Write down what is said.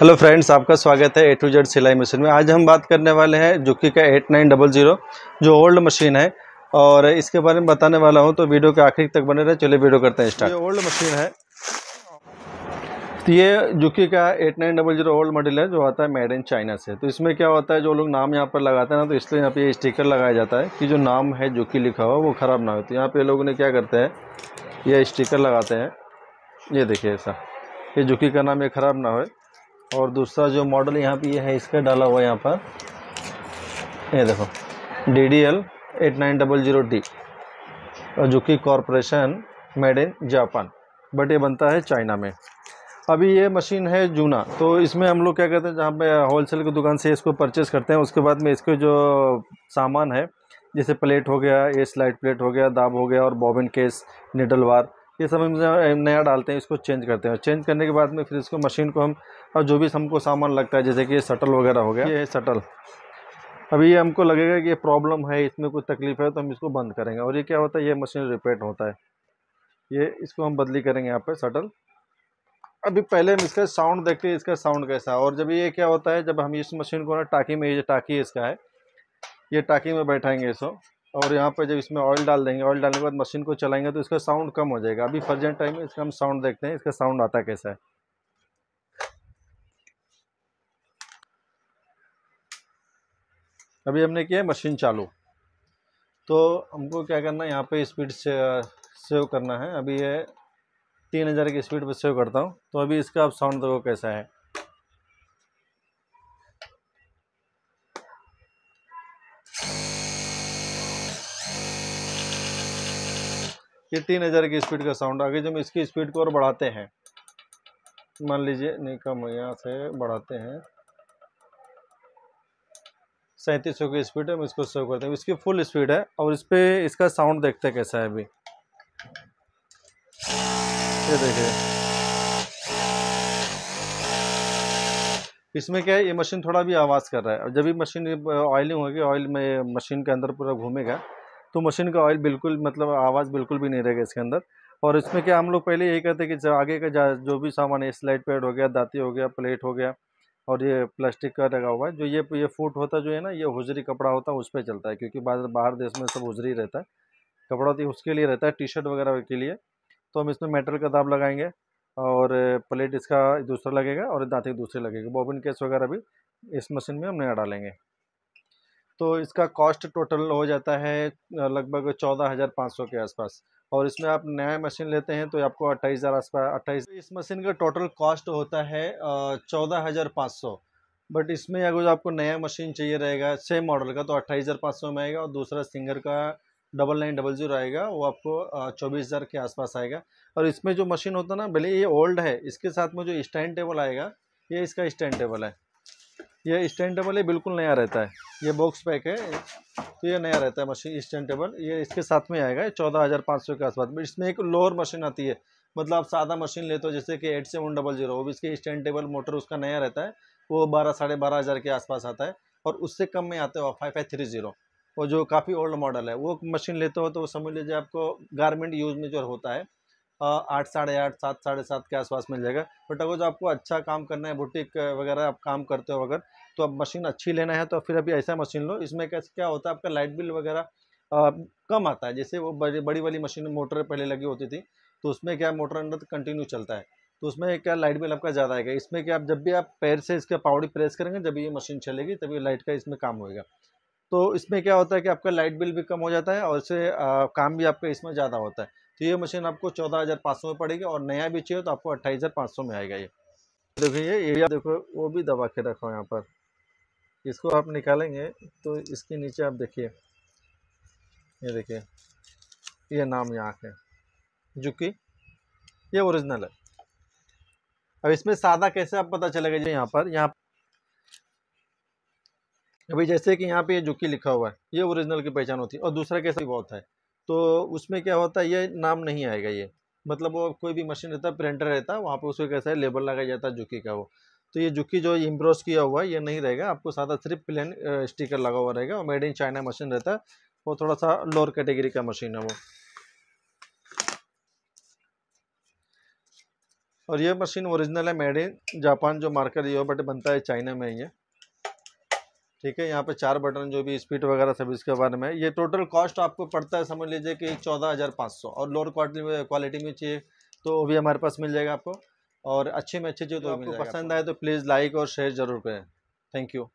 hello friends आपका स्वागत है ए टू जेड सिलाई मशीन में आज हम बात करने वाले हैं जुकी का एट नाइन डबल ज़ीरो जो ओल्ड मशीन है और इसके बारे में बताने वाला हूं तो वीडियो के आखिर तक बने रहे चलिए वीडियो करते हैं स्टार्ट ये ओल्ड मशीन है तो ये जुकी का eight nine double zero old model है जो आता है मेड इन चाइना से तो इसमें क्या होता है जो लोग नाम यहाँ पर लगाते हैं ना तो इसलिए यहाँ पर स्टीकर स्टिकर लगाया जाता है कि जो नाम है जुकी लिखा हुआ वो ख़राब ना हो तो यहाँ पर लोगों ने क्या करते हैं ये स्टिकर लगाते हैं ये देखिए ऐसा ये जुकी का नाम ये ख़राब ना हो और दूसरा जो मॉडल यहाँ पे ये है इसका डाला हुआ यहाँ पर ये देखो D D L eight nine double zero D जो कि corporation made in Japan but ये बनता है चाइना में अभी ये मशीन है जूना तो इसमें हम लोग क्या कहते हैं जहाँ पे होलसेल की दुकान से इसको परचेस करते हैं उसके बाद में इसके जो सामान है जैसे प्लेट हो गया ये स्लाइड प्लेट हो गया दाब हो गया और बॉबिन केस निडल वार ये सब हम नया डालते हैं इसको चेंज करते हैं चेंज करने के बाद में फिर इसको मशीन को हम और जो भी हमको सामान लगता है जैसे कि ये सटल वगैरह हो गया ये शटल सटल अभी ये हमको लगेगा कि ये प्रॉब्लम है इसमें कुछ तकलीफ़ है तो हम इसको बंद करेंगे और ये क्या होता है ये मशीन रिपेयर होता है ये इसको हम बदली करेंगे यहाँ पर सटल अभी पहले हम इसका साउंड देखते हैं इसका साउंड कैसा है और जब ये क्या होता है जब हम इस मशीन को ना टाकी में ये टाकी इसका है ये टाकी में बैठाएंगे इसको और यहाँ पर जब इसमें ऑयल डाल देंगे ऑयल डालने के बाद मशीन को चलाएंगे तो इसका साउंड कम हो जाएगा अभी प्रजेंट टाइम में इसका हम साउंड देखते हैं इसका साउंड आता कैसा है अभी हमने किया मशीन चालू तो हमको क्या करना है यहाँ पे स्पीड से सेव करना है अभी ये तीन हज़ार की स्पीड पर सेव करता हूँ तो अभी इसका अब साउंड देखो कैसा है ये तीन हज़ार की स्पीड का साउंड आगे जब इसकी स्पीड को और बढ़ाते हैं मान लीजिए नहीं कम यहाँ से बढ़ाते हैं सैंतीस की स्पीड है हम इसको सेव करते हैं इसकी फुल स्पीड है और इस पर इसका साउंड देखते कैसा है अभी ये देखिए इसमें क्या है ये मशीन थोड़ा भी आवाज़ कर रहा है और जब भी मशीन ऑयलिंग होगी ऑयल में मशीन के अंदर पूरा घूमेगा तो मशीन का ऑयल बिल्कुल मतलब आवाज़ बिल्कुल भी नहीं रहेगा इसके अंदर और इसमें क्या हम लोग पहले यही कहते हैं कि आगे का जो भी सामान है स्लाइड पैड हो गया दाती हो गया प्लेट हो गया और ये प्लास्टिक का लगा हुआ है जो ये ये फूट होता जो है ना ये हुजरी कपड़ा होता है उस पर चलता है क्योंकि बाहर बाहर देश में सब हुजरी रहता है कपड़ा होती तो उसके लिए रहता है टी शर्ट वगैरह के लिए तो हम इसमें मेटल का दाब लगाएंगे और प्लेट इसका दूसरा लगेगा और दांती दूसरी लगेगी बॉबिन केस वगैरह भी इस मशीन में हम नया डालेंगे तो इसका कॉस्ट टोटल हो जाता है लगभग चौदह हज़ार पाँच सौ के आसपास और इसमें आप नया मशीन लेते हैं तो आपको अट्ठाईस हज़ार आसपास अट्ठाईस तो इस मशीन का टोटल कॉस्ट होता है चौदह हज़ार पाँच सौ बट इसमें अगर आपको नया मशीन चाहिए रहेगा सेम मॉडल का तो अट्ठाईस हज़ार पाँच सौ में आएगा और दूसरा सिंगर का डबल नाइन डबल ज़ीरो आएगा वो आपको चौबीस हज़ार के आसपास आएगा और इसमें जो मशीन होता है ना भले ये ओल्ड है इसके साथ में जो स्टैंड टेबल आएगा ये इसका स्टैंड टेबल है ये स्टैंड टेबल ये बिल्कुल नया रहता है ये बॉक्स पैक है तो ये नया रहता है मशीन स्टैंड टेबल ये इसके साथ में आएगा चौदह हज़ार पाँच सौ के आसपास में इसमें एक लोअर मशीन आती है मतलब आप सादा मशीन लेते हो जैसे कि एट सेवन डबल जीरो वो भी इसके स्टैंड टेबल मोटर उसका नया रहता है वो बारह साढ़े बारह हज़ार के आसपास आता है और उससे कम में आते हो फाइव फाइव थ्री जीरो और जो काफ़ी ओल्ड मॉडल है वो मशीन लेते हो तो समझ लीजिए आपको गारमेंट यूज़ में जो होता है आठ साढ़े आठ सात साढ़े सात के आसपास मिल जाएगा बट अगर जो आपको अच्छा काम करना है बुटीक वगैरह आप काम करते हो अगर तो अब मशीन अच्छी लेना है तो फिर अभी ऐसा मशीन लो इसमें कैसे क्या होता है आपका लाइट बिल वगैरह कम आता है जैसे वो बड़ी बड़ी वाली मशीन मोटर पहले लगी होती थी तो उसमें क्या मोटर अंदर कंटिन्यू चलता है तो उसमें क्या लाइट बिल आपका ज़्यादा आएगा इसमें क्या आप जब भी आप पैर से इसका पावड़ी प्रेस करेंगे जब ये मशीन चलेगी तभी लाइट का इसमें काम होएगा तो इसमें क्या होता है कि आपका लाइट बिल भी कम हो जाता है और इससे काम भी आपका इसमें ज़्यादा होता है तो ये मशीन आपको चौदह हज़ार पाँच सौ में पड़ेगी और नया भी चाहिए तो आपको अट्ठाईस हज़ार पाँच सौ में आएगा ये देखो ये एरिया देखो वो भी दबा के रखा यहाँ पर इसको आप निकालेंगे तो इसके नीचे आप देखिए ये देखिए ये नाम यहाँ है जो कि ये ओरिजिनल है अब इसमें सादा कैसे आप पता चलेगा जी यहाँ पर यहाँ अभी जैसे कि यहाँ पे ये जुकी लिखा हुआ है ये ओरिजिनल की पहचान होती है और दूसरा कैसे बहुत है तो उसमें क्या होता है ये नाम नहीं आएगा ये मतलब वो कोई भी मशीन रहता है प्रिंटर रहता है वहाँ पर उसको कैसा है लेबल लगाया जाता है जुकी का वो तो ये जुकी जो इम्ब्रोस किया हुआ है ये नहीं रहेगा आपको सादा सिर्फ प्लेन स्टिकर लगा हुआ रहेगा और मेड इन चाइना मशीन रहता है वो थोड़ा सा लोअर कैटेगरी का मशीन है वो और ये मशीन ओरिजिनल है मेड इन जापान जो मार्कर ये बट बनता है चाइना में ये ठीक है यहाँ पे चार बटन जो भी स्पीड वगैरह सब इसके बारे में ये टोटल कॉस्ट आपको पड़ता है समझ लीजिए कि चौदह हज़ार पाँच सौ और लोअर क्वालिटी में क्वालिटी में चाहिए तो वो भी हमारे पास मिल जाएगा आपको और अच्छे में अच्छे जो तो आपको पसंद आए तो प्लीज़ लाइक और शेयर ज़रूर करें थैंक यू